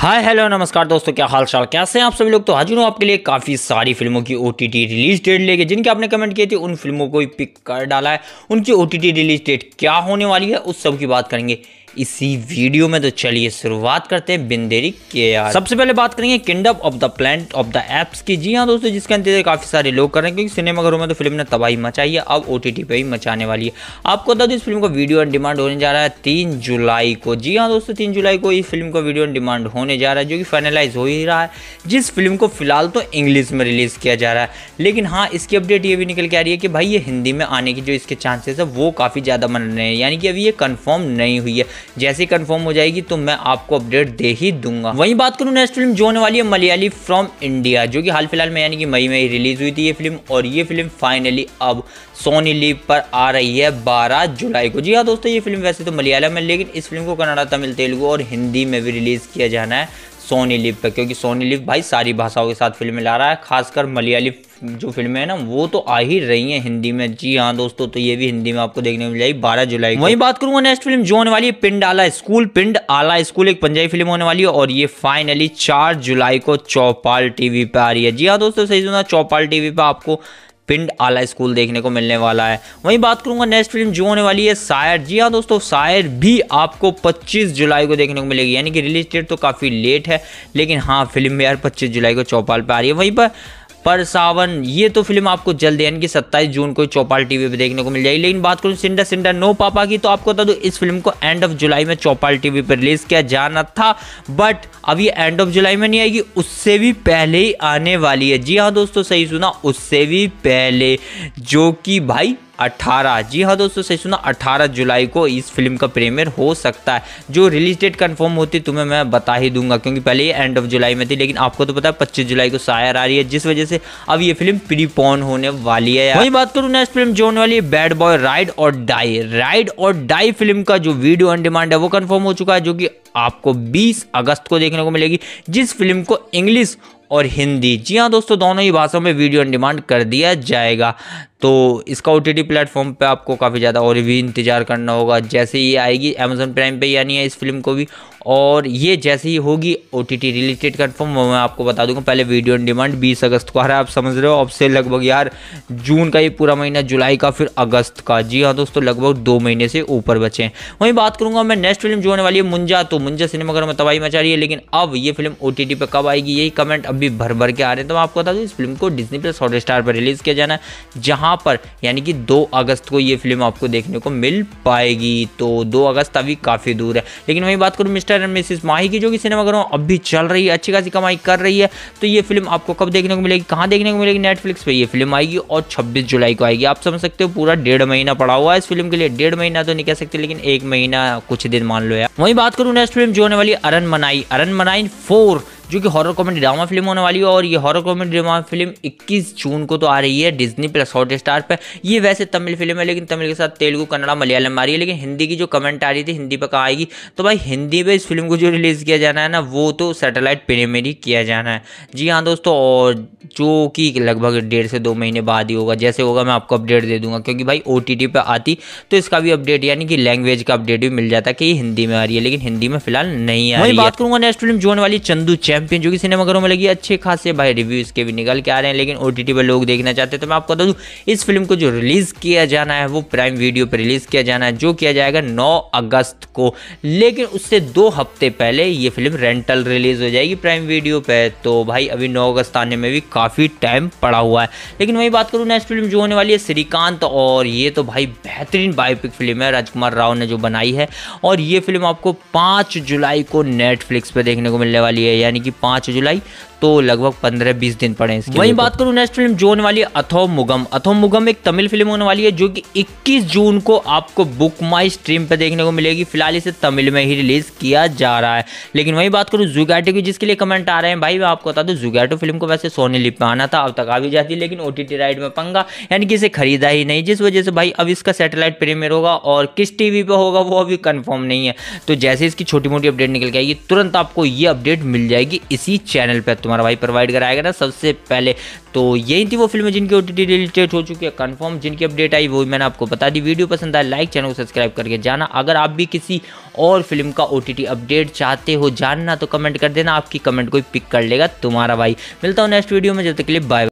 hi hello नमस्कार दोस्तों क्या हाल चाल कैसे हैं आप सभी लोग तो हाजिर हूँ आपके लिए काफ़ी सारी फिल्मों की ओटीटी रिलीज डेट लेके जिनके आपने कमेंट किए थे उन फिल्मों को ही पिक कर डाला है उनकी ओटीटी रिलीज डेट क्या होने वाली है उस सब की बात करेंगे इसी वीडियो में तो चलिए शुरुआत करते हैं बिंदेरी के यार सबसे पहले बात करेंगे kingdom of the planet of the apes की जी हाँ दोस्तों जिसका इंतजार काफ़ी सारे लोग कर रहे हैं क्योंकि सिनेमाघरों में तो फिल्म ने तबाही मचाई है अब ओ टी पे भी मचाने वाली है आपको बता दो इस फिल्म का वीडियो ऑन डिमांड होने जा रहा है तीन जुलाई को जी हाँ दोस्तों तीन जुलाई को इस फिल्म का वीडियो ऑन डिमांड होने जा रहा है जो कि फाइनलाइज हो ही रहा है जिस फिल्म को फिलहाल तो इंग्लिश में रिलीज़ किया जा रहा है लेकिन हाँ इसकी अपडेट ये भी निकल के आ रही है कि भाई ये हिंदी में आने की जो इसके चांसेस है वो काफ़ी ज़्यादा मन रहे हैं यानी कि अभी ये कन्फर्म नहीं हुई है जैसी कन्फर्म हो जाएगी तो मैं आपको अपडेट दे ही दूंगा वही बात करूँ नेक्स्ट फिल्म जो होने वाली है मलयाली फ्रॉम इंडिया जो कि हाल फिलहाल में यानी कि मई में ही रिलीज हुई थी ये फिल्म और ये फिल्म फाइनली अब सोनी लीव पर आ रही है बारह जुलाई को जी हाँ दोस्तों ये फिल्म वैसे तो मलयालम है लेकिन इस फिल्म को कन्नाडा तमिल तेलुगू और हिंदी में भी रिलीज़ किया जाना है सोनी लिप पे क्योंकि सोनी लिप भाई सारी भाषाओं के साथ फिल्में ला रहा है खासकर मलयाली जो फिल्में हैं ना वो तो आ ही रही हैं हिंदी में जी हाँ दोस्तों तो ये भी हिंदी में आपको देखने को मिल जाएगी बारह जुलाई वही बात करूंगा नेक्स्ट फिल्म जो होने वाली है पिंड आला स्कूल पिंड आला स्कूल एक पंजाबी फिल्म होने वाली है और ये फाइनली चार जुलाई को चौपाल टीवी पर आ रही है जी हाँ दोस्तों सही सुना चौपाल टीवी पर आपको पिंड आला स्कूल देखने को मिलने वाला है वहीं बात करूंगा नेक्स्ट फिल्म जो होने वाली है शायर जी हाँ दोस्तों शायर भी आपको 25 जुलाई को देखने को मिलेगी यानी कि रिलीज डेट तो काफ़ी लेट है लेकिन हाँ फिल्म यार पच्चीस जुलाई को चौपाल पर आ रही है वहीं पर पर सावन ये तो फिल्म आपको जल्द यानी कि सत्ताईस जून को चौपाल टीवी पर देखने को मिल जाएगी लेकिन बात करूँ सिंडा सिंडा नो पापा की तो आपको बता दूँ इस फिल्म को एंड ऑफ जुलाई में चौपाल टीवी पर रिलीज किया जाना था बट अब ये एंड ऑफ जुलाई में नहीं आएगी उससे भी पहले ही आने वाली है जी हाँ दोस्तों सही सुना उससे भी पहले जो कि भाई 18 जी हाँ दोस्तों सही सुना 18 जुलाई को इस फिल्म का प्रीमियर हो सकता है जो रिलीज डेट कंफर्म होती तुम्हें मैं बता ही दूंगा क्योंकि पहले ये एंड ऑफ जुलाई में थी लेकिन आपको तो पता है पच्चीस जुलाई को सायर आ रही है जिस वजह से अब ये फिल्म प्रीपोन होने वाली है वही बात करूँ नेक्स्ट फिल्म जोन वाली bad boy ride or die ride or die film का जो वीडियो ऑन डिमांड है वो कन्फर्म हो चुका है जो कि आपको बीस अगस्त को देखने को मिलेगी जिस फिल्म को इंग्लिश और हिंदी जी हाँ दोस्तों दोनों ही भाषाओं में वीडियो ऑन डिमांड कर दिया जाएगा तो इसका ओ टी प्लेटफॉर्म पे आपको काफ़ी ज़्यादा और भी इंतज़ार करना होगा जैसे ये आएगी अमेजोन प्राइम पे यानी है इस फिल्म को भी और ये जैसे ही होगी ओ रिलेटेड कन्फर्म वो मैं आपको बता दूंगा पहले वीडियो ऑन डिमांड बीस अगस्त को आ रहा है आप समझ रहे हो अब से लगभग यार जून का ये पूरा महीना जुलाई का फिर अगस्त का जी हाँ दोस्तों लगभग दो महीने से ऊपर बचे हैं वहीं बात करूंगा मैं नेक्स्ट फिल्म जो होने वाली है मुंजा तो मुंजा सिनेमाघर में तबाही मचा रही है लेकिन अब ये फिल्म ओ टी पर कब आएगी यही कमेंट अभी भर भर के आ रहे हैं तो मैं आपको बता दूँ इस फिल्म को डिजनी प्लस हॉट स्टार पर रिलीज़ किया जाना है जहाँ पर यानी कि दो अगस्त को ये फिल्म आपको देखने को मिल पाएगी तो दो अगस्त अभी काफ़ी दूर है लेकिन वहीं बात करूँ mister mister and missus Mahi की जो कि सिनेमाघरों अब भी चल रही है अच्छी खासी कमाई कर रही है तो ये फिल्म आपको कब देखने को मिलेगी कहाँ देखने को मिलेगी नेटफ्लिक्स पर ये फिल्म आएगी और छब्बीस जुलाई को आएगी आप समझ सकते हो पूरा डेढ़ महीना पड़ा हुआ है इस फिल्म के लिए डेढ़ महीना तो नहीं कह सकते लेकिन एक महीना कुछ दिन मान लो यार वहीं बात करूँ नेक्स्ट फिल्म जो होने वाली अरन मनाई अरन मनाई फोर जो कि हॉरर कॉमेडी ड्रामा फिल्म होने वाली है और ये हॉरर कॉमेडी ड्रामा फिल्म 21 जून को तो आ रही है डिज्नी प्लस हॉट स्टार पर ये वैसे तमिल फिल्म है लेकिन तमिल के साथ तेलुगु कन्नड़ा मलयालम आ रही है लेकिन हिंदी की जो कमेंट आ रही थी हिंदी पर कहाँ आएगी तो भाई हिंदी पर इस फिल्म को जो रिलीज़ किया जाना है ना वो तो सैटेलाइट ही किया जाना है जी हाँ दोस्तों और जो कि लगभग डेढ़ से दो महीने बाद ही होगा जैसे होगा मैं आपको अपडेट दे दूंगा क्योंकि भाई ओ टी आती तो इसका भी अपडेट यानी कि लैंग्वेज का अपडेट भी मिल जाता है कि हिंदी में आ रही है लेकिन हिंदी में फिलहाल नहीं आ रही है बात करूंगा नेक्स्ट फिल्म जोन वाली चंदू चैन चैंपियन जो कि सिनेमाघरों में लगी अच्छे खासे भाई रिव्यू इसके भी निकल के आ रहे हैं लेकिन ओ पर लोग देखना चाहते हैं तो मैं आपको बता दूँ इस फिल्म को जो रिलीज़ किया जाना है वो प्राइम वीडियो पर रिलीज़ किया जाना है जो किया जाएगा नौ अगस्त को लेकिन उससे दो हफ्ते पहले ये फिल्म रेंटल रिलीज़ हो जाएगी प्राइम वीडियो पर तो भाई अभी नौ अगस्त आने में भी काफ़ी टाइम पड़ा हुआ है लेकिन वही बात करूँ नेक्स्ट फिल्म जो होने वाली है श्रीकांत और ये तो भाई बेहतरीन बायोपिक फिल्म है राजकुमार राव ने जो बनाई है और ये फिल्म आपको पाँच जुलाई को नेटफ्लिक्स पर देखने को मिलने वाली है यानी कि कि पांच जुलाई तो लगभग पंद्रह बीस दिन पड़े इसके वहीं बात करूं नेक्स्ट फिल्म जो होने वाली अथो मुगम अथो मुगम एक तमिल फिल्म होने वाली है जो कि 21 जून को आपको बुक माई स्ट्रीम पर देखने को मिलेगी फिलहाल इसे तमिल में ही रिलीज किया जा रहा है लेकिन वहीं बात करूँ जुगैटो की जिसके लिए कमेंट आ रहे हैं भाई मैं आपको बता दूँ जुगैटो फिल्म को वैसे सोने लिप आना था अब तक आ भी जाती लेकिन ओ टी राइड में पंगा यानी कि इसे खरीदा ही नहीं जिस वजह से भाई अब इसका सेटेलाइट प्रीमियर होगा और किस टीवी पर होगा वो अभी कन्फर्म नहीं है तो जैसे इसकी छोटी मोटी अपडेट निकल के आएगी तुरंत आपको ये अपडेट मिल जाएगी भी इसी चैनल पर तुम्हारा भाई प्रोवाइड कराएगा ना सबसे पहले तो यही थी वो फिल्म जिनकी ओ रिलेटेड हो चुकी है कन्फर्म जिनकी अपडेट आई वो मैंने आपको बता दी वीडियो पसंद आए लाइक चैनल को सब्सक्राइब करके जाना अगर आप भी किसी और फिल्म का ओ अपडेट चाहते हो जानना तो कमेंट कर देना आपकी कमेंट कोई पिक कर लेगा तुम्हारा भाई मिलता हूँ नेक्स्ट वीडियो में जब तक के लिए बाय